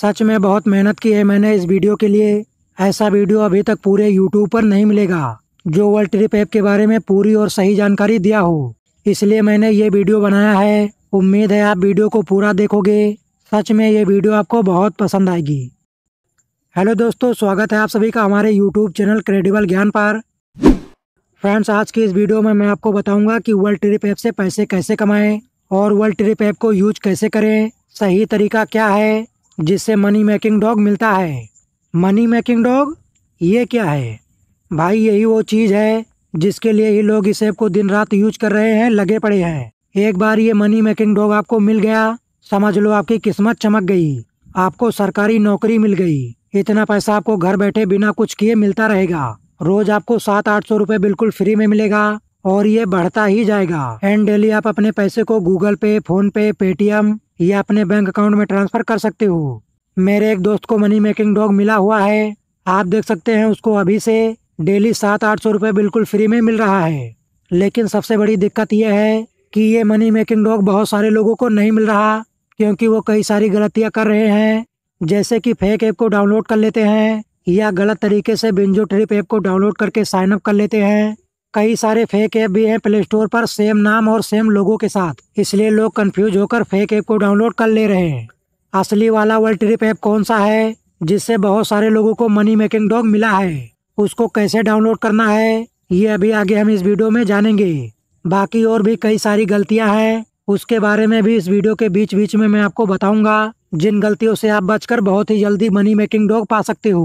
सच में बहुत मेहनत की है मैंने इस वीडियो के लिए ऐसा वीडियो अभी तक पूरे यूट्यूब पर नहीं मिलेगा जो वर्ल्ड ट्रिप ऐप के बारे में पूरी और सही जानकारी दिया हो इसलिए मैंने ये वीडियो बनाया है उम्मीद है आप वीडियो को पूरा देखोगे सच में ये वीडियो आपको बहुत पसंद आएगी हेलो दोस्तों स्वागत है आप सभी का हमारे यूट्यूब चैनल क्रेडिबल ज्ञान पर फ्रेंड्स आज की इस वीडियो में मैं आपको बताऊंगा कि वर्ल्ड ट्रिप ऐप से पैसे कैसे कमाएं और वर्ल्ड ट्रिप ऐप को यूज कैसे करें सही तरीका क्या है जिससे मनी मेकिंग डॉग मिलता है मनी मेकिंग डॉग ये क्या है भाई यही वो चीज़ है जिसके लिए ही लोग इस ऐप को दिन रात यूज कर रहे हैं लगे पड़े हैं एक बार ये मनी मेकिंग डॉग आपको मिल गया समझ लो आपकी किस्मत चमक गई आपको सरकारी नौकरी मिल गई इतना पैसा आपको घर बैठे बिना कुछ किए मिलता रहेगा रोज आपको सात आठ सौ रूपए बिल्कुल फ्री में मिलेगा और ये बढ़ता ही जाएगा एंड डेली आप अपने पैसे को गूगल पे फोन पे पेटीएम या अपने बैंक अकाउंट में ट्रांसफर कर सकते हो मेरे एक दोस्त को मनी मेकिंग डॉग मिला हुआ है आप देख सकते हैं उसको अभी से डेली सात आठ सौ रुपये बिल्कुल फ्री में मिल रहा है लेकिन सबसे बड़ी दिक्कत यह है कि ये मनी मेकिंग डॉग बहुत सारे लोगों को नहीं मिल रहा क्योंकि वो कई सारी गलतियाँ कर रहे हैं जैसे कि फेक ऐप को डाउनलोड कर लेते हैं या गलत तरीके से बिंजो ट्रिप ऐप को डाउनलोड करके साइन अप कर लेते हैं कई सारे फेक ऐप भी हैं प्ले स्टोर पर सेम नाम और सेम लोगों के साथ इसलिए लोग कंफ्यूज होकर फेक ऐप को डाउनलोड कर ले रहे हैं असली वाला वर्ल्ड ट्रिप ऐप कौन सा है जिससे बहुत सारे लोगों को मनी मेकिंग डॉग मिला है उसको कैसे डाउनलोड करना है ये अभी आगे हम इस वीडियो में जानेंगे बाकी और भी कई सारी गलतियां हैं उसके बारे में भी इस वीडियो के बीच बीच में मैं आपको बताऊंगा जिन गलतियों से आप बचकर बहुत ही जल्दी मनी मेकिंग डॉग पा सकते हो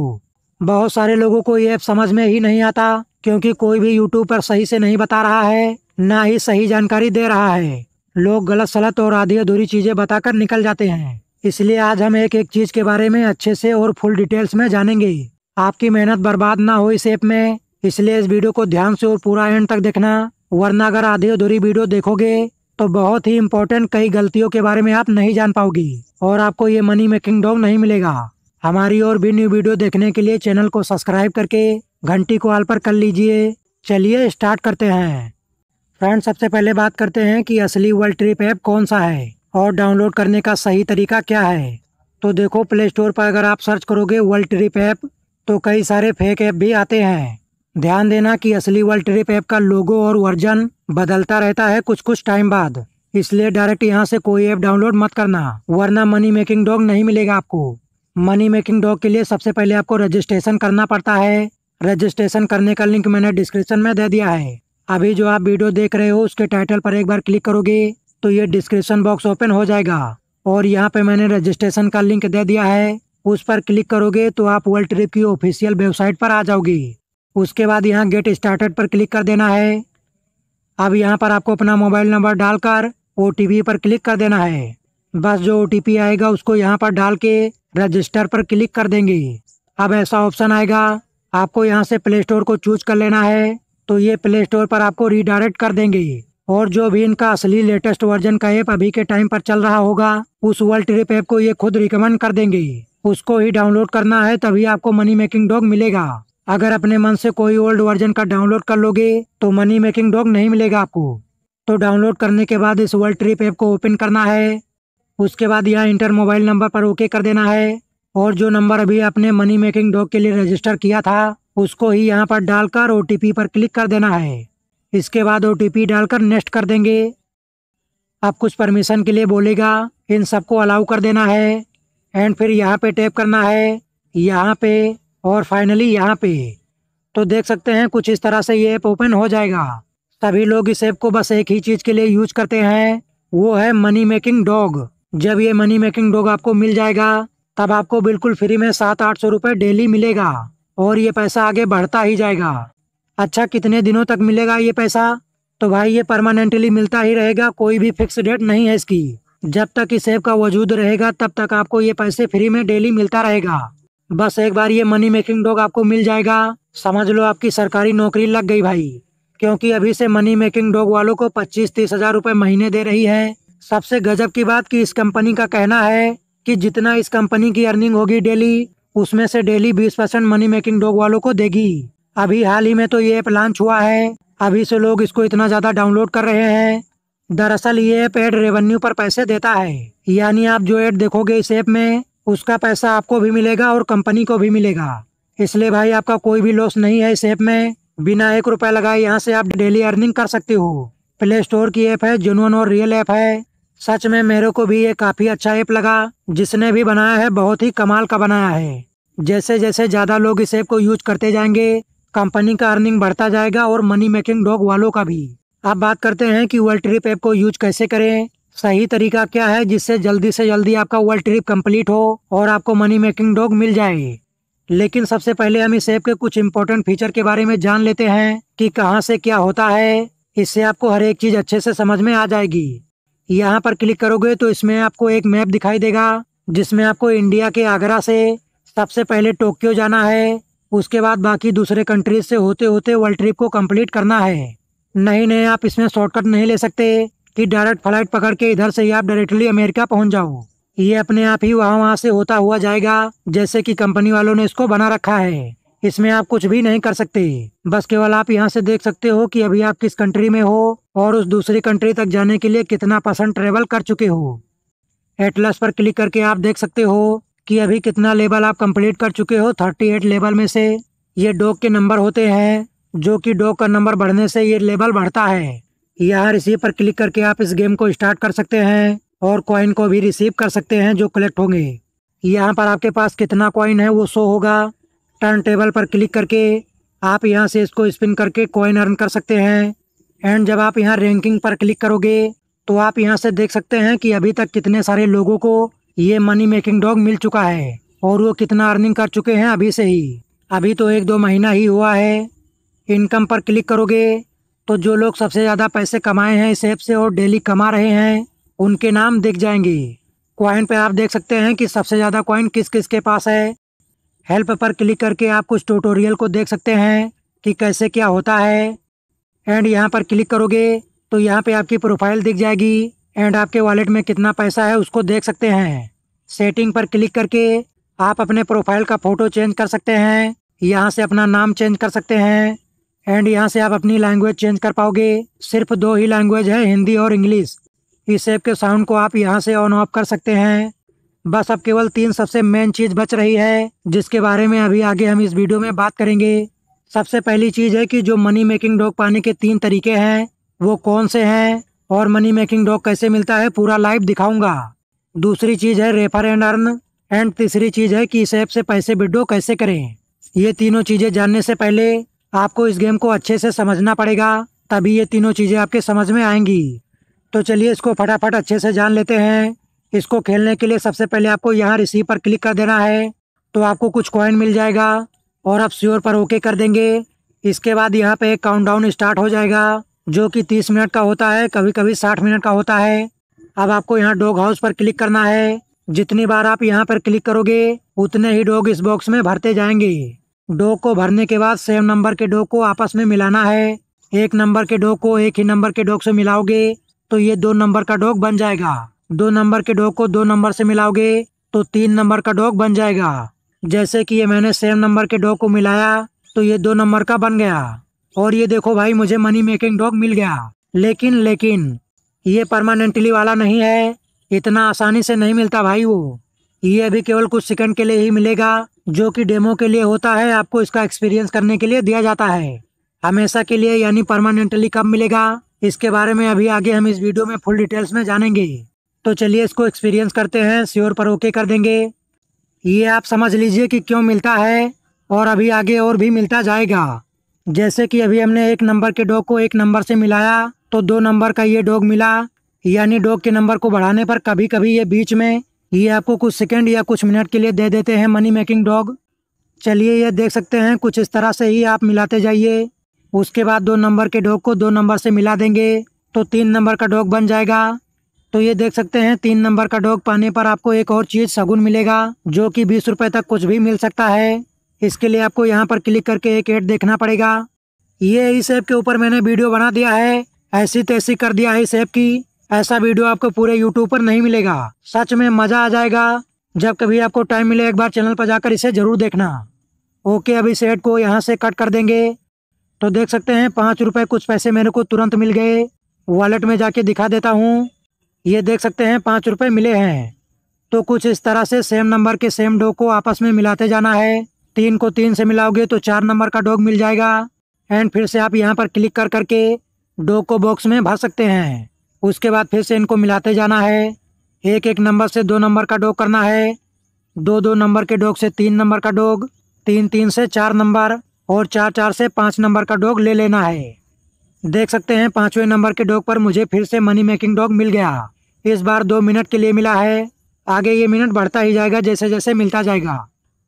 बहुत सारे लोगों को ये ऐप समझ में ही नहीं आता क्योंकि कोई भी यूट्यूब पर सही से नहीं बता रहा है ना ही सही जानकारी दे रहा है लोग गलत सलत और आधी अधूरी चीजें बताकर निकल जाते हैं इसलिए आज हम एक एक चीज के बारे में अच्छे से और फुल डिटेल्स में जानेंगे आपकी मेहनत बर्बाद ना हो इस ऐप में इसलिए इस वीडियो को ध्यान से और पूरा एंड तक देखना वरना अगर आधी अधूरी वीडियो देखोगे तो बहुत ही इम्पोर्टेंट कई गलतियों के बारे में आप नहीं जान पाओगी और आपको ये मनी मेकिंग डॉग नहीं मिलेगा हमारी और भी न्यू वीडियो देखने के लिए चैनल को सब्सक्राइब करके घंटी को ऑल पर कर लीजिए चलिए स्टार्ट करते हैं फ्रेंड्स सबसे पहले बात करते हैं कि असली वर्ल्ड ट्रिप ऐप कौन सा है और डाउनलोड करने का सही तरीका क्या है तो देखो प्ले स्टोर पर अगर आप सर्च करोगे वर्ल्ड ट्रिप ऐप तो कई सारे फेक ऐप भी आते हैं ध्यान देना कि असली वर्ल्ड ट्रिप ऐप का लोगो और वर्जन बदलता रहता है कुछ कुछ टाइम बाद इसलिए डायरेक्ट यहाँ से कोई ऐप डाउनलोड मत करना वरना मनी मेकिंग डॉग नहीं मिलेगा आपको मनी मेकिंग डॉग के लिए सबसे पहले आपको रजिस्ट्रेशन करना पड़ता है रजिस्ट्रेशन करने का लिंक मैंने डिस्क्रिप्शन में दे दिया है अभी जो आप वीडियो देख रहे हो उसके टाइटल पर एक बार क्लिक करोगे तो ये डिस्क्रिप्शन बॉक्स ओपन हो जाएगा और यहाँ पे मैंने रजिस्ट्रेशन का लिंक दे दिया है उस पर क्लिक करोगे तो आप वर्ल्ड ट्रिप की ऑफिशियल वेबसाइट पर आ जाओगी उसके बाद यहाँ गेट स्टार्टेड पर क्लिक कर देना है अब यहाँ पर आपको अपना मोबाइल नंबर डालकर ओ पर क्लिक कर देना है बस जो ओ आएगा उसको यहाँ पर डाल के रजिस्टर पर क्लिक कर देंगे अब ऐसा ऑप्शन आएगा आपको यहाँ से प्ले स्टोर को चूज कर लेना है तो ये प्ले स्टोर पर आपको रिडायरेक्ट कर देंगे और जो भी इनका असली लेटेस्ट वर्जन का ऐप अभी के टाइम पर चल रहा होगा उस वर्ल्ड ट्रिप ऐप को ये खुद रिकमेंड कर देंगे उसको ही डाउनलोड करना है तभी आपको मनी मेकिंग डॉग मिलेगा अगर अपने मन से कोई ओल्ड वर्जन का डाउनलोड कर लोगे तो मनी मेकिंग डॉग नहीं मिलेगा आपको तो डाउनलोड करने के बाद इस वर्ल्ड ट्रिप ऐप को ओपन करना है उसके बाद यहाँ इंटर मोबाइल नंबर पर ओके कर देना है और जो नंबर अभी आपने मनी मेकिंग डॉग के लिए रजिस्टर किया था उसको ही यहाँ पर डालकर ओ पर क्लिक कर देना है इसके बाद ओ डालकर नेक्स्ट कर देंगे आप कुछ परमिशन के लिए बोलेगा इन सबको अलाउ कर देना है एंड फिर यहाँ पे टैप करना है यहाँ पे और फाइनली यहाँ पे तो देख सकते हैं कुछ इस तरह से ये ऐप ओपन हो जाएगा सभी लोग इस ऐप को बस एक ही चीज़ के लिए यूज करते हैं वो है मनी मेकिंग डॉग जब ये मनी मेकिंग डॉग आपको मिल जाएगा तब आपको बिल्कुल फ्री में सात आठ सौ रूपए डेली मिलेगा और ये पैसा आगे बढ़ता ही जाएगा अच्छा कितने दिनों तक मिलेगा ये पैसा तो भाई ये परमानेंटली मिलता ही रहेगा कोई भी फिक्स डेट नहीं है इसकी जब तक इस ऐप का वजूद रहेगा तब तक आपको ये पैसे फ्री में डेली मिलता रहेगा बस एक बार ये मनी मेकिंग डॉग आपको मिल जाएगा समझ लो आपकी सरकारी नौकरी लग गई भाई क्योंकि अभी से मनी मेकिंग डॉग वालों को पच्चीस तीस हजार रूपए महीने दे रही है सबसे गजब की बात कि इस कंपनी का कहना है कि जितना इस कंपनी की अर्निंग होगी डेली उसमें से daily 20 percent money making dog वालों को देगी अभी हाल ही में तो ये ऐप लॉन्च हुआ है अभी से लोग इसको इतना ज्यादा डाउनलोड कर रहे हैं दरअसल ये ऐप एड रेवेन्यू पर पैसे देता है यानी आप जो एड देखोगे इस ऐप में उसका पैसा आपको भी मिलेगा और कंपनी को भी मिलेगा इसलिए भाई आपका कोई भी लॉस नहीं है इस ऐप में बिना एक रुपया लगाए यहाँ से आप डेली अर्निंग कर सकते हो प्ले स्टोर की ऐप है जुनून और रियल ऐप है सच में मेरे को भी ये काफी अच्छा ऐप लगा जिसने भी बनाया है बहुत ही कमाल का बनाया है जैसे जैसे ज्यादा लोग इस ऐप को यूज करते जाएंगे कंपनी का अर्निंग बढ़ता जाएगा और मनी मेकिंग डॉग वालों का भी अब बात करते हैं कि वर्ल्ड ट्रिप ऐप को यूज कैसे करें सही तरीका क्या है जिससे जल्दी से जल्दी आपका वर्ल्ड ट्रिप कंप्लीट हो और आपको मनी मेकिंग डॉग मिल जाए लेकिन सबसे पहले हम इस ऐप के कुछ इम्पोर्टेंट फीचर के बारे में जान लेते हैं कि कहाँ से क्या होता है इससे आपको हर एक चीज अच्छे से समझ में आ जाएगी यहाँ पर क्लिक करोगे तो इसमें आपको एक मैप दिखाई देगा जिसमें आपको इंडिया के आगरा से सबसे पहले टोक्यो जाना है उसके बाद बाकी दूसरे कंट्रीज से होते होते वर्ल्ड ट्रिप को कंप्लीट करना है नहीं नहीं आप इसमें शॉर्टकट नहीं ले सकते कि डायरेक्ट फ्लाइट पकड़ के इधर से ही आप डायरेक्टली अमेरिका पहुंच जाओ ये अपने आप ही वहाँ वहाँ से होता हुआ जाएगा जैसे कि कंपनी वालों ने इसको बना रखा है इसमें आप कुछ भी नहीं कर सकते बस केवल आप यहाँ से देख सकते हो कि अभी आप किस कंट्री में हो और उस दूसरी कंट्री तक जाने के लिए कितना परसेंट ट्रेवल कर चुके हो एटलस पर क्लिक करके आप देख सकते हो कि अभी कितना लेवल आप कंप्लीट कर चुके हो थर्टी एट लेवल में से ये डॉग के नंबर होते हैं जो कि डॉग का नंबर बढ़ने से ये लेवल बढ़ता है यहाँ रिसीव पर क्लिक करके आप इस गेम को स्टार्ट कर सकते हैं और कॉइन को भी रिसीव कर सकते हैं जो कलेक्ट होंगे यहाँ पर आपके पास कितना कॉइन है वो शो होगा टर्न टेबल पर क्लिक करके आप यहाँ से इसको स्पिन करके कॉइन अर्न कर सकते हैं एंड जब आप यहाँ रैंकिंग पर क्लिक करोगे तो आप यहाँ से देख सकते हैं कि अभी तक कितने सारे लोगों को ये मनी मेकिंग डॉग मिल चुका है और वो कितना अर्निंग कर चुके हैं अभी से ही अभी तो एक दो महीना ही हुआ है इनकम पर क्लिक करोगे तो जो लोग सबसे ज़्यादा पैसे कमाए हैं इस ऐप से और डेली कमा रहे हैं उनके नाम दिख जाएंगे कॉइन पर आप देख सकते हैं कि सबसे ज़्यादा कॉइन किस किस के पास है हेल्प पर क्लिक करके आप कुछ ट्यूटोरियल को देख सकते हैं कि कैसे क्या होता है एंड यहाँ पर क्लिक करोगे तो यहाँ पे आपकी प्रोफाइल दिख जाएगी एंड आपके वॉलेट में कितना पैसा है उसको देख सकते हैं सेटिंग पर क्लिक करके आप अपने प्रोफाइल का फ़ोटो चेंज कर सकते हैं यहाँ से अपना नाम चेंज कर सकते हैं एंड यहाँ से आप अपनी लैंग्वेज चेंज कर पाओगे सिर्फ दो ही लैंग्वेज है हिंदी और इंग्लिश इस ऐप के साउंड को आप यहाँ से ऑन ऑफ कर सकते हैं बस अब केवल तीन सबसे मेन चीज बच रही है जिसके बारे में अभी आगे हम इस वीडियो में बात करेंगे सबसे पहली चीज है कि जो मनी मेकिंग डॉग पाने के तीन तरीके हैं वो कौन से हैं और मनी मेकिंग डॉग कैसे मिलता है पूरा लाइव दिखाऊंगा दूसरी चीज है रेफर एंड अर्न एंड तीसरी चीज है की इस ऐप से पैसे विड्रो कैसे करें ये तीनों चीजें जानने से पहले आपको इस गेम को अच्छे से समझना पड़ेगा तभी ये तीनों चीजें आपके समझ में आएंगी तो चलिए इसको फटाफट अच्छे से जान लेते हैं इसको खेलने के लिए सबसे पहले आपको यहाँ रिसीव पर क्लिक कर देना है तो आपको कुछ कॉइन मिल जाएगा और आप श्योर पर ओके कर देंगे इसके बाद यहाँ पे एक डाउन स्टार्ट हो जाएगा जो कि तीस मिनट का होता है कभी कभी साठ मिनट का होता है अब आपको यहाँ डॉग हाउस पर क्लिक करना है जितनी बार आप यहाँ पर क्लिक करोगे उतने ही डॉग इस बॉक्स में भरते जाएंगे डॉग को भरने के बाद सेम नंबर के डॉग को आपस में मिलाना है एक नंबर के डॉग को एक ही नंबर के डॉग से मिलाओगे तो ये दो नंबर का डॉग बन जाएगा दो नंबर के डॉग को दो नंबर से मिलाओगे तो तीन नंबर का डॉग बन जाएगा जैसे कि ये मैंने सेम नंबर के डॉग को मिलाया तो ये दो नंबर का बन गया और ये देखो भाई मुझे मनी मेकिंग डॉग मिल गया लेकिन लेकिन ये परमानेंटली वाला नहीं है इतना आसानी से नहीं मिलता भाई वो ये अभी केवल कुछ सेकंड के लिए ही मिलेगा जो कि डेमो के लिए होता है आपको इसका एक्सपीरियंस करने के लिए दिया जाता है हमेशा के लिए यानी परमानेंटली कब मिलेगा इसके बारे में अभी आगे हम इस वीडियो में फुल डिटेल्स में जानेंगे तो चलिए इसको एक्सपीरियंस करते हैं श्योर पर ओके कर देंगे ये आप समझ लीजिए कि क्यों मिलता है और अभी आगे और भी मिलता जाएगा जैसे कि अभी हमने एक नंबर के डॉग को एक नंबर से मिलाया तो दो नंबर का ये डॉग मिला यानी डॉग के नंबर को बढ़ाने पर कभी कभी ये बीच में ये आपको कुछ सेकंड या कुछ मिनट के लिए दे देते हैं मनी मेकिंग डॉग चलिए ये देख सकते हैं कुछ इस तरह से ही आप मिलाते जाइए उसके बाद दो नंबर के डॉग को दो नंबर से मिला देंगे तो तीन नंबर का डॉग बन जाएगा तो ये देख सकते हैं तीन नंबर का डॉग पाने पर आपको एक और चीज शगुन मिलेगा जो कि बीस रुपए तक कुछ भी मिल सकता है इसके लिए आपको यहाँ पर क्लिक करके एक एड देखना पड़ेगा ये इस ऐप के ऊपर मैंने वीडियो बना दिया है ऐसी तैसी कर दिया है इस ऐप की ऐसा वीडियो आपको पूरे यूट्यूब पर नहीं मिलेगा सच में मजा आ जाएगा जब कभी आपको टाइम मिले एक बार चैनल पर जाकर इसे जरूर देखना ओके अब इस एड को यहाँ से कट कर देंगे तो देख सकते हैं पाँच रुपये कुछ पैसे मेरे को तुरंत मिल गए वॉलेट में जाके दिखा देता हूँ ये देख सकते हैं पाँच रुपये मिले हैं तो कुछ इस तरह से सेम नंबर के सेम डॉग को आपस में मिलाते जाना है तीन को तीन से मिलाओगे तो चार नंबर का डॉग मिल जाएगा एंड फिर से आप यहाँ पर क्लिक कर करके डॉग को बॉक्स में भर सकते हैं उसके बाद फिर से इनको मिलाते जाना है एक एक नंबर से दो नंबर का डॉग करना है दो दो नंबर के डॉग से तीन नंबर का डॉग तीन तीन से चार नंबर और चार चार से पाँच नंबर का डॉग ले लेना है देख सकते हैं पांचवें नंबर के डॉग पर मुझे फिर से मनी मेकिंग डॉग मिल गया इस बार दो मिनट के लिए मिला है आगे ये मिनट बढ़ता ही जाएगा जैसे जैसे मिलता जाएगा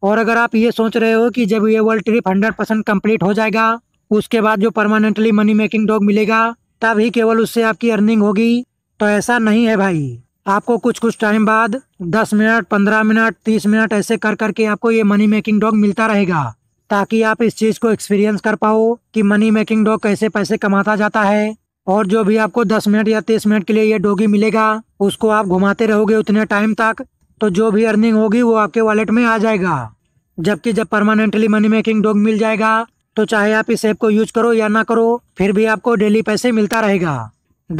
और अगर आप ये सोच रहे हो कि जब ये world trip hundred percent complete हो जाएगा उसके बाद जो परमानेंटली मनी मेकिंग डॉग मिलेगा तब ही केवल उससे आपकी अर्निंग होगी तो ऐसा नहीं है भाई आपको कुछ कुछ टाइम बाद दस मिनट पंद्रह मिनट तीस मिनट ऐसे कर करके आपको ये मनी मेकिंग डॉग मिलता रहेगा ताकि आप इस चीज को एक्सपीरियंस कर पाओ कि मनी मेकिंग डॉग कैसे पैसे कमाता जाता है और जो भी आपको 10 मिनट या 30 मिनट के लिए ये डोगी मिलेगा उसको आप घुमाते रहोगे उतने टाइम तक तो जो भी अर्निंग होगी वो आपके वॉलेट में आ जाएगा जबकि जब परमानेंटली मनी मेकिंग डॉग मिल जाएगा तो चाहे आप इस ऐप को यूज करो या ना करो फिर भी आपको डेली पैसे मिलता रहेगा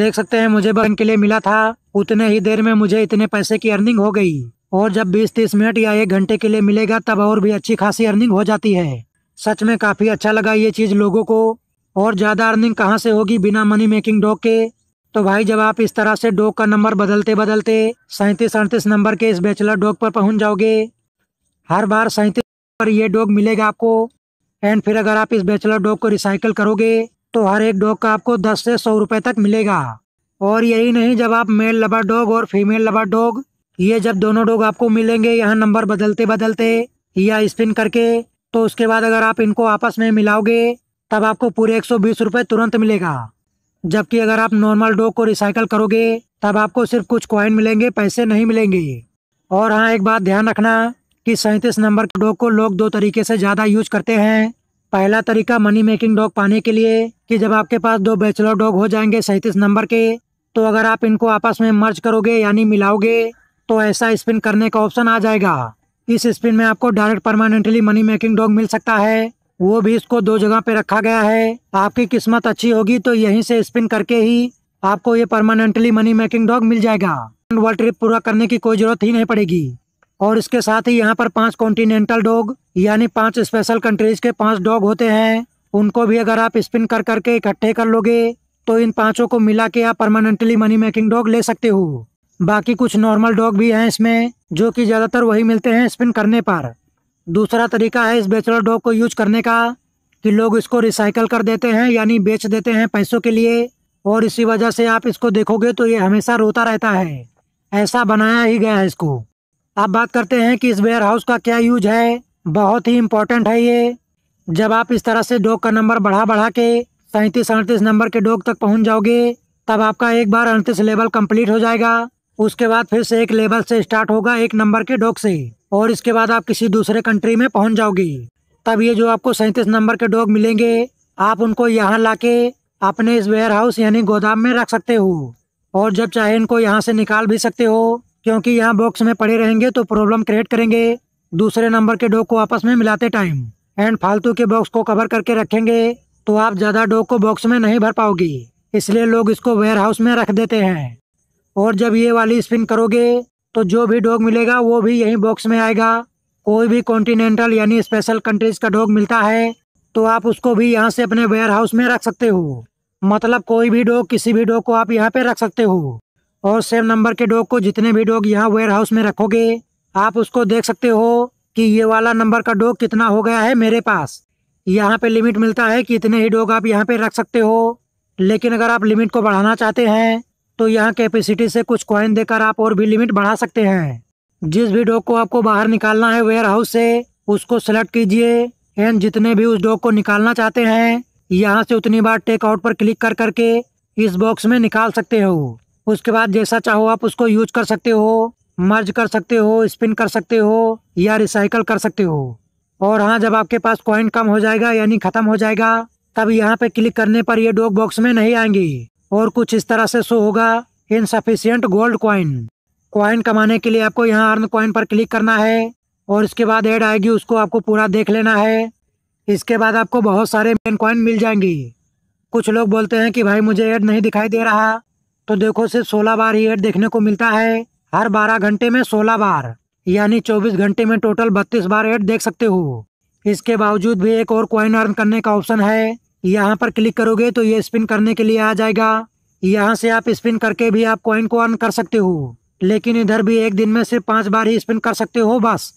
देख सकते हैं मुझे बैंक के लिए मिला था उतने ही देर में मुझे इतने पैसे की अर्निंग हो गई और जब बीस तीस मिनट या एक घंटे के लिए मिलेगा तब और भी अच्छी खासी अर्निंग हो जाती है सच में काफ़ी अच्छा लगा ये चीज़ लोगों को और ज़्यादा अर्निंग कहाँ से होगी बिना मनी मेकिंग डॉग के तो भाई जब आप इस तरह से डॉग का नंबर बदलते बदलते सैंतीस अड़तीस नंबर के इस बैचलर डॉग पर पहुंच जाओगे हर बार सैंतीस पर ये डॉग मिलेगा आपको एंड फिर अगर आप इस बैचलर डॉग को रिसाइकल करोगे तो हर एक डॉग का आपको दस से सौ रुपये तक मिलेगा और यही नहीं जब आप मेल लबर डॉग और फीमेल लबर डॉग ये जब दोनों डॉग आपको मिलेंगे यहाँ नंबर बदलते बदलते या स्पिन करके तो उसके बाद अगर आप इनको आपस में मिलाओगे तब आपको पूरे एक सौ तुरंत मिलेगा जबकि अगर आप नॉर्मल डॉग को रिसाइकल करोगे तब आपको सिर्फ कुछ क्वाइन मिलेंगे पैसे नहीं मिलेंगे और हाँ एक बात ध्यान रखना कि सैंतीस नंबर के डॉग को लोग दो तरीके से ज़्यादा यूज करते हैं पहला तरीका मनी मेकिंग डॉग पाने के लिए कि जब आपके पास दो बैचलर डॉग हो जाएंगे सैंतीस नंबर के तो अगर आप इनको आपस में मर्ज करोगे यानी मिलाओगे तो ऐसा स्पिन करने का ऑप्शन आ जाएगा इस स्पिन में आपको direct permanently money making dog मिल सकता है वो भी इसको दो जगह पे रखा गया है आपकी किस्मत अच्छी होगी तो यहीं से स्पिन करके ही आपको ये परमानेंटली मनी मेकिंग डॉग मिल जाएगा वर्ल्ड ट्रिप पूरा करने की कोई जरूरत ही नहीं पड़ेगी और इसके साथ ही यहाँ पर पांच कॉन्टिनेंटल डॉग यानी पांच स्पेशल कंट्रीज के पांच डॉग होते हैं उनको भी अगर आप स्पिन कर करके इकट्ठे कर लोगे तो इन पांचों को मिला के आप परमानेंटली मनी मेकिंग डॉग ले सकते हो बाकी कुछ नॉर्मल डॉग भी हैं इसमें जो कि ज़्यादातर वही मिलते हैं स्पिन करने पर दूसरा तरीका है इस बेचलर डॉग को यूज करने का कि लोग इसको रिसाइकल कर देते हैं यानी बेच देते हैं पैसों के लिए और इसी वजह से आप इसको देखोगे तो ये हमेशा रोता रहता है ऐसा बनाया ही गया है इसको आप बात करते हैं कि इस वेयर हाउस का क्या यूज है बहुत ही इम्पोर्टेंट है ये जब आप इस तरह से डॉग का नंबर बढ़ा बढ़ा के सैंतीस अड़तीस नंबर के डॉग तक पहुंच जाओगे तब आपका एक बार अड़तीस लेवल कंप्लीट हो जाएगा उसके बाद फिर से एक लेवल से स्टार्ट होगा एक नंबर के डॉग से और इसके बाद आप किसी दूसरे कंट्री में पहुंच जाओगी तब ये जो आपको सैंतीस नंबर के डॉग मिलेंगे आप उनको यहाँ लाके अपने इस वेयर हाउस यानी गोदाम में रख सकते हो और जब चाहे इनको यहाँ से निकाल भी सकते हो क्योंकि यहाँ बॉक्स में पड़े रहेंगे तो प्रॉब्लम क्रिएट करेंगे दूसरे नंबर के डॉग को आपस में मिलाते टाइम एंड फालतू के बॉक्स को कवर करके रखेंगे तो आप ज़्यादा डॉग को बॉक्स में नहीं भर पाओगी इसलिए लोग इसको वेयर हाउस में रख देते हैं और जब ये वाली स्पिन करोगे तो जो भी डॉग मिलेगा वो भी यही बॉक्स में आएगा कोई भी कॉन्टिनेंटल यानी स्पेशल कंट्रीज का डॉग मिलता है तो आप उसको भी यहाँ से अपने वेयर हाउस में रख सकते हो मतलब कोई भी डॉग किसी भी डॉग को आप यहाँ पे रख सकते हो और सेम नंबर के डॉग को जितने भी डॉग यहाँ वेयर हाउस में रखोगे आप उसको देख सकते हो कि ये वाला नंबर का डॉग कितना हो गया है मेरे पास यहाँ पे लिमिट मिलता है कि इतने ही डॉग आप यहाँ पे रख सकते हो लेकिन अगर आप लिमिट को बढ़ाना चाहते हैं तो यहाँ कैपेसिटी से कुछ कॉइन देकर आप और भी लिमिट बढ़ा सकते हैं जिस भी डॉग को आपको बाहर निकालना है वेयर हाउस से उसको सेलेक्ट कीजिए एंड जितने भी उस डॉग को निकालना चाहते हैं यहाँ से उतनी बार टेकआउट पर क्लिक कर करके इस बॉक्स में निकाल सकते हो उसके बाद जैसा चाहो आप उसको यूज कर सकते हो मर्ज कर सकते हो स्पिन कर सकते हो या रिसाइकल कर सकते हो और हाँ जब आपके पास कॉइन कम हो जाएगा यानी ख़त्म हो जाएगा तब यहाँ पे क्लिक करने पर ये डॉग बॉक्स में नहीं आएंगी और कुछ इस तरह से शो होगा इनसफिशियंट गोल्ड क्वाइन क्वाइन कमाने के लिए आपको यहाँ अर्न क्वाइन पर क्लिक करना है और इसके बाद ऐड आएगी उसको आपको पूरा देख लेना है इसके बाद आपको बहुत सारे मेन क्वाइन मिल जाएंगी कुछ लोग बोलते हैं कि भाई मुझे ऐड नहीं दिखाई दे रहा तो देखो सिर्फ सोलह बार ही ऐड देखने को मिलता है हर बारह घंटे में सोलह बार यानी चौबीस घंटे में टोटल बत्तीस बार ऐड देख सकते हो इसके बावजूद भी एक और क्वाइन अर्न करने का ऑप्शन है यहाँ पर क्लिक करोगे तो ये स्पिन करने के लिए आ जाएगा यहाँ से आप स्पिन करके भी आप कॉइन को अर्न कर सकते हो लेकिन इधर भी एक दिन में सिर्फ पांच बार ही स्पिन कर सकते हो बस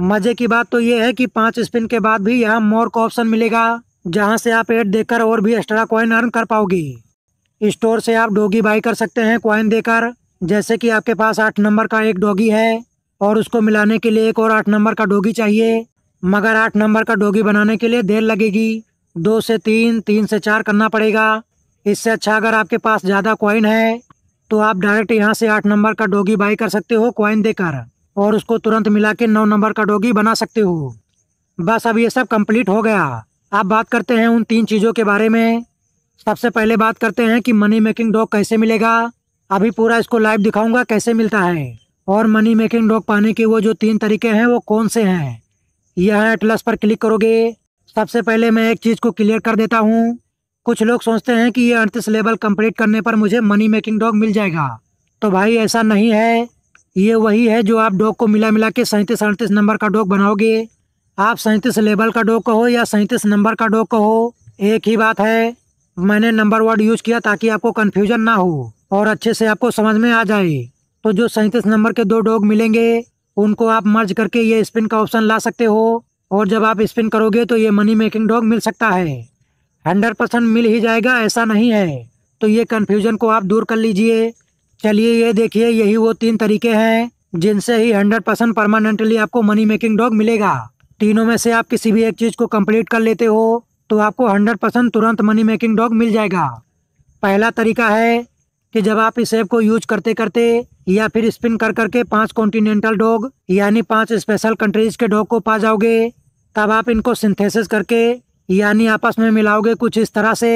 मजे की बात तो ये है कि पांच स्पिन के बाद भी यहाँ मोर का ऑप्शन मिलेगा जहाँ से आप एड देकर और भी एक्स्ट्रा कॉइन अर्न कर पाओगे स्टोर से आप डोगी बाई कर सकते हैं कॉइन देकर जैसे कि आपके पास आठ नंबर का एक डोगी है और उसको मिलाने के लिए एक और आठ नंबर का डोगी चाहिए मगर आठ नंबर का डोगी बनाने के लिए देर लगेगी दो से तीन तीन से चार करना पड़ेगा इससे अच्छा अगर आपके पास ज़्यादा कॉइन है तो आप डायरेक्ट यहाँ से आठ नंबर का डोगी बाई कर सकते हो कॉइन देकर और उसको तुरंत मिला के नौ नंबर का डोगी बना सकते हो बस अब ये सब कंप्लीट हो गया आप बात करते हैं उन तीन चीज़ों के बारे में सबसे पहले बात करते हैं कि मनी मेकिंग डॉग कैसे मिलेगा अभी पूरा इसको लाइव दिखाऊंगा कैसे मिलता है और मनी मेकिंग डॉग पाने के वो जो तीन तरीके हैं वो कौन से हैं यह एटलस पर क्लिक करोगे सबसे पहले मैं एक चीज़ को क्लियर कर देता हूँ कुछ लोग सोचते हैं कि ये अड़तीस लेवल कंप्लीट करने पर मुझे मनी मेकिंग डॉग मिल जाएगा तो भाई ऐसा नहीं है ये वही है जो आप डॉग को मिला मिला के सैंतीस अड़तीस नंबर का डॉग बनाओगे आप सैंतीस लेवल का डॉग कहो या सैंतीस नंबर का डॉग कहो एक ही बात है मैंने नंबर वर्ड यूज़ किया ताकि आपको कन्फ्यूजन ना हो और अच्छे से आपको समझ में आ जाए तो जो सैंतीस नंबर के दो डॉग मिलेंगे उनको आप मर्ज करके ये स्पिन का ऑप्शन ला सकते हो और जब आप स्पिन करोगे तो ये मनी मेकिंग डॉग मिल सकता है हंड्रेड परसेंट मिल ही जाएगा ऐसा नहीं है तो ये कन्फ्यूजन को आप दूर कर लीजिए चलिए ये देखिए यही वो तीन तरीके हैं जिनसे ही हंड्रेड परसेंट परमानेंटली आपको मनी मेकिंग डॉग मिलेगा तीनों में से आप किसी भी एक चीज़ को कम्प्लीट कर लेते हो तो आपको हंड्रेड परसेंट तुरंत मनी मेकिंग डॉग मिल जाएगा पहला तरीका है कि जब आप इस ऐप को यूज करते करते या फिर स्पिन कर करके पांच कॉन्टिनेंटल डॉग यानी पांच स्पेशल कंट्रीज के डॉग को पा जाओगे तब आप इनको सिंथेसिस करके यानी आपस में मिलाओगे कुछ इस तरह से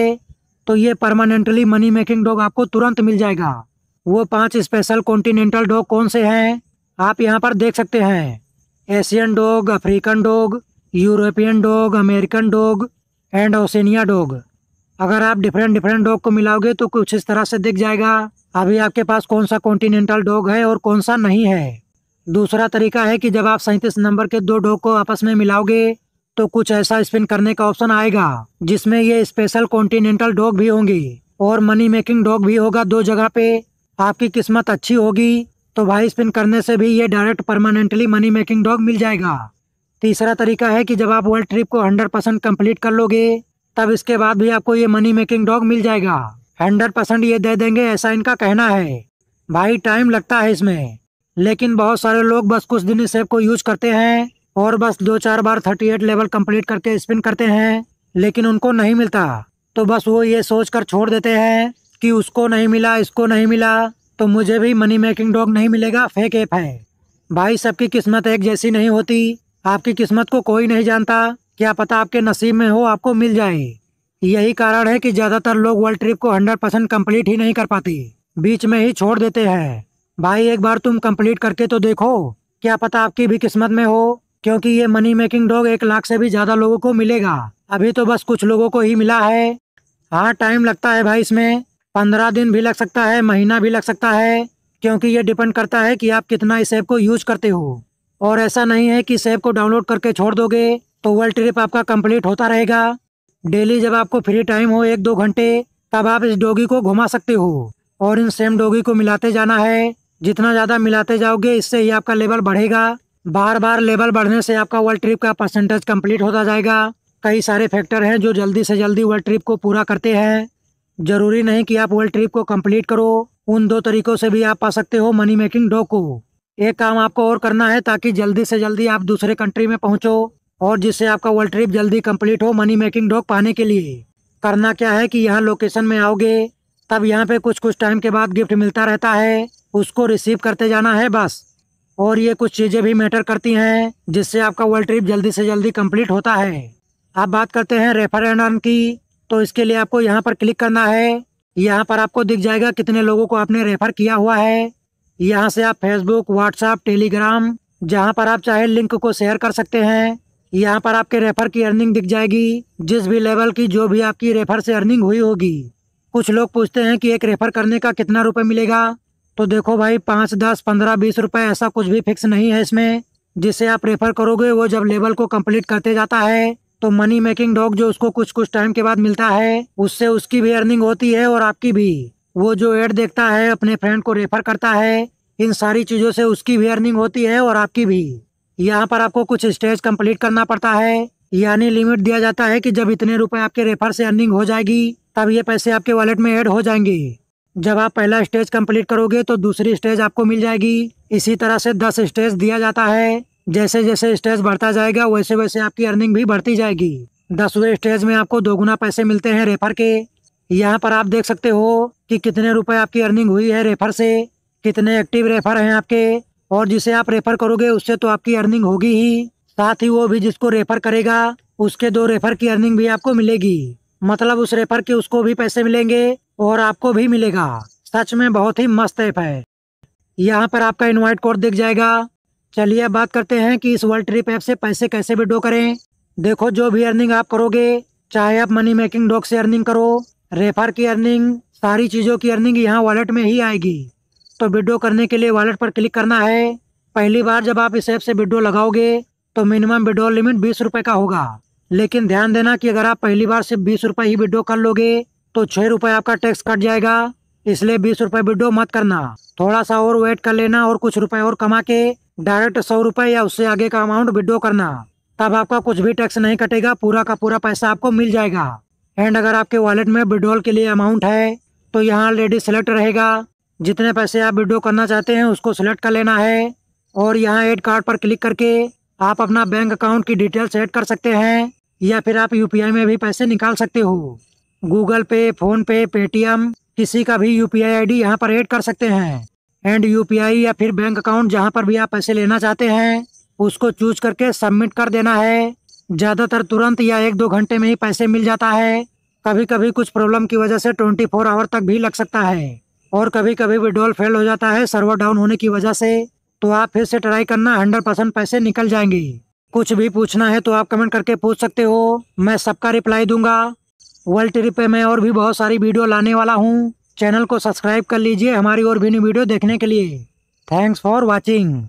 तो ये परमानेंटली मनी मेकिंग डॉग आपको तुरंत मिल जाएगा वो पांच स्पेशल कॉन्टिनेंटल डॉग कौन से हैं आप यहाँ पर देख सकते हैं Asian dog African dog European dog American dog and Oceania dog अगर आप डिफरेंट डिफरेंट डॉग को मिलाओगे तो कुछ इस तरह से दिख जाएगा अभी आपके पास कौन सा कॉन्टिनेंटल डॉग है और कौन सा नहीं है दूसरा तरीका है कि जब आप सैंतीस नंबर के दो ढोक को आपस में मिलाओगे तो कुछ ऐसा स्पिन करने का ऑप्शन आएगा जिसमें ये स्पेशल कॉन्टिनेंटल डॉग भी होंगी और मनी मेकिंग डॉग भी होगा दो जगह पे आपकी किस्मत अच्छी होगी तो भाई स्पिन करने से भी ये direct permanently money making dog मिल जाएगा तीसरा तरीका है कि जब आप वर्ल्ड ट्रिप को हंड्रेड परसेंट कम्प्लीट कर लोगे तब इसके बाद भी आपको ये मनी मेकिंग डॉग मिल जाएगा हंड्रेड परसेंट ये दे देंगे ऐसा इनका कहना है भाई टाइम लगता है इसमें लेकिन बहुत सारे लोग बस कुछ दिन इस ऐप को यूज करते हैं और बस दो चार बार थर्टी एट लेवल कंप्लीट करके स्पिन करते हैं लेकिन उनको नहीं मिलता तो बस वो ये सोच कर छोड़ देते हैं कि उसको नहीं मिला इसको नहीं मिला तो मुझे भी मनी मेकिंग डॉग नहीं मिलेगा फेक ऐप है भाई सबकी किस्मत एक जैसी नहीं होती आपकी किस्मत को कोई नहीं जानता क्या पता आपके नसीब में हो आपको मिल जाए यही कारण है कि ज़्यादातर लोग वर्ल्ड ट्रिप को हंड्रेड परसेंट कम्प्लीट ही नहीं कर पाते बीच में ही छोड़ देते हैं भाई एक बार तुम कंप्लीट करके तो देखो क्या पता आपकी भी किस्मत में हो क्योंकि ये मनी मेकिंग डॉग एक लाख से भी ज्यादा लोगों को मिलेगा अभी तो बस कुछ लोगों को ही मिला है हाँ टाइम लगता है भाई इसमें पंद्रह दिन भी लग सकता है महीना भी लग सकता है क्योंकि ये डिपेंड करता है कि आप कितना इस ऐप को यूज करते हो और ऐसा नहीं है कि इस ऐप को डाउनलोड करके छोड़ दोगे तो वर्ल्ड ट्रिप आपका कम्प्लीट होता रहेगा डेली जब आपको फ्री टाइम हो एक दो घंटे तब आप इस डोगी को घुमा सकते हो और इन सेम डोगी को मिलाते जाना है जितना ज़्यादा मिलाते जाओगे इससे ही आपका लेवल बढ़ेगा बार बार लेवल बढ़ने से आपका वर्ल्ड ट्रिप का परसेंटेज कंप्लीट होता जाएगा कई सारे फैक्टर हैं जो जल्दी से जल्दी वर्ल्ड ट्रिप को पूरा करते हैं जरूरी नहीं कि आप वर्ल्ड ट्रिप को कंप्लीट करो उन दो तरीकों से भी आप पा सकते हो मनी मेकिंग डो को एक काम आपको और करना है ताकि जल्दी से जल्दी आप दूसरे कंट्री में पहुंचो और जिससे आपका वर्ल्ड ट्रिप जल्दी कम्प्लीट हो मनी मेकिंग डॉग पाने के लिए करना क्या है कि यहाँ लोकेशन में आओगे तब यहाँ पे कुछ कुछ टाइम के बाद गिफ्ट मिलता रहता है उसको रिसीव करते जाना है बस और ये कुछ चीज़ें भी मैटर करती हैं जिससे आपका वर्ल्ड ट्रिप जल्दी से जल्दी कंप्लीट होता है आप बात करते हैं रेफर एंड अर्न की तो इसके लिए आपको यहाँ पर क्लिक करना है यहाँ पर आपको दिख जाएगा कितने लोगों को आपने रेफर किया हुआ है यहाँ से आप फेसबुक व्हाट्सएप टेलीग्राम जहाँ पर आप चाहे लिंक को शेयर कर सकते हैं यहाँ पर आपके रेफर की अर्निंग दिख जाएगी जिस भी लेवल की जो भी आपकी रेफर से अर्निंग हुई होगी कुछ लोग पूछते हैं कि एक रेफर करने का कितना रुपए मिलेगा तो देखो भाई पाँच दस पंद्रह बीस रुपए ऐसा कुछ भी फिक्स नहीं है इसमें जिसे आप रेफर करोगे वो जब लेवल को कंप्लीट करते जाता है तो मनी मेकिंग डॉग जो उसको कुछ कुछ टाइम के बाद मिलता है उससे उसकी भी अर्निंग होती है और आपकी भी वो जो एड देखता है अपने फ्रेंड को रेफर करता है इन सारी चीज़ों से उसकी भी अर्निंग होती है और आपकी भी यहाँ पर आपको कुछ स्टेज कम्प्लीट करना पड़ता है यानी लिमिट दिया जाता है कि जब इतने रुपए आपके रेफर से अर्निंग हो जाएगी तब ये पैसे आपके वॉलेट में ऐड हो जाएंगे जब आप पहला स्टेज कंप्लीट करोगे तो दूसरी स्टेज आपको मिल जाएगी इसी तरह से दस स्टेज दिया जाता है जैसे जैसे स्टेज बढ़ता जाएगा वैसे वैसे आपकी अर्निंग भी बढ़ती जाएगी दसवें स्टेज में आपको दोगुना पैसे मिलते हैं रेफर के यहाँ पर आप देख सकते हो कि कितने रुपए आपकी अर्निंग हुई है रेफर से कितने एक्टिव रेफर हैं आपके और जिसे आप रेफर करोगे उससे तो आपकी अर्निंग होगी ही साथ ही वो भी जिसको रेफर करेगा उसके दो रेफर की अर्निंग भी आपको मिलेगी मतलब उस रेफर के उसको भी पैसे मिलेंगे और आपको भी मिलेगा सच में बहुत ही मस्त ऐप है यहाँ पर आपका इन्वाइट कोड दिख जाएगा चलिए बात करते हैं कि इस वर्ल्ड ट्रिप ऐप से पैसे कैसे विड्रो करें देखो जो भी अर्निंग आप करोगे चाहे आप मनी मेकिंग डॉग से अर्निंग करो रेफर की अर्निंग सारी चीज़ों की अर्निंग यहाँ वॉलेट में ही आएगी तो विड्रो करने के लिए वॉलेट पर क्लिक करना है पहली बार जब आप इस ऐप से विड्रो लगाओगे तो मिनिमम विड्रो लिमिट बीस रुपए का होगा लेकिन ध्यान देना कि अगर आप पहली बार सिर्फ बीस रुपये ही विड्रो कर लोगे तो छः रुपये आपका टैक्स कट जाएगा इसलिए बीस रुपये विड्रो मत करना थोड़ा सा और वेट कर लेना और कुछ रुपए और कमा के डायरेक्ट सौ रुपये या उससे आगे का अमाउंट विड्रो करना तब आपका कुछ भी टैक्स नहीं कटेगा पूरा का पूरा पैसा आपको मिल जाएगा एंड अगर आपके वॉलेट में विड्रोल के लिए अमाउंट है तो यहाँ ऑलरेडी सिलेक्ट रहेगा जितने पैसे आप विड्रो करना चाहते हैं उसको सिलेक्ट कर लेना है और यहाँ एड कार्ड पर क्लिक करके आप अपना बैंक अकाउंट की डिटेल सेट कर सकते हैं या फिर आप यूपीआई में भी पैसे निकाल सकते हो गूगल पे फोन पे पेटीएम किसी का भी U P I I D यहाँ पर एड कर सकते हैं एंड यू पी आई या फिर बैंक अकाउंट जहाँ पर भी आप पैसे लेना चाहते हैं उसको चूज करके सबमिट कर देना है ज़्यादातर तुरंत या एक दो घंटे में ही पैसे मिल जाता है कभी कभी कुछ प्रॉब्लम की वजह से ट्वेंटी फोर आवर तक भी लग सकता है और कभी कभी विड्रॉल फेल हो जाता है सर्वर डाउन होने की वजह से तो आप फिर से ट्राई करना हंड्रेड परसेंट पैसे निकल जाएंगे कुछ भी पूछना है तो आप कमेंट करके पूछ सकते हो मैं सबका रिप्लाई दूंगा वर्ल्ड ट्रिप पे मैं और भी बहुत सारी वीडियो लाने वाला हूँ चैनल को सब्सक्राइब कर लीजिए हमारी और भी न्यू वीडियो देखने के लिए थैंक्स फॉर वॉचिंग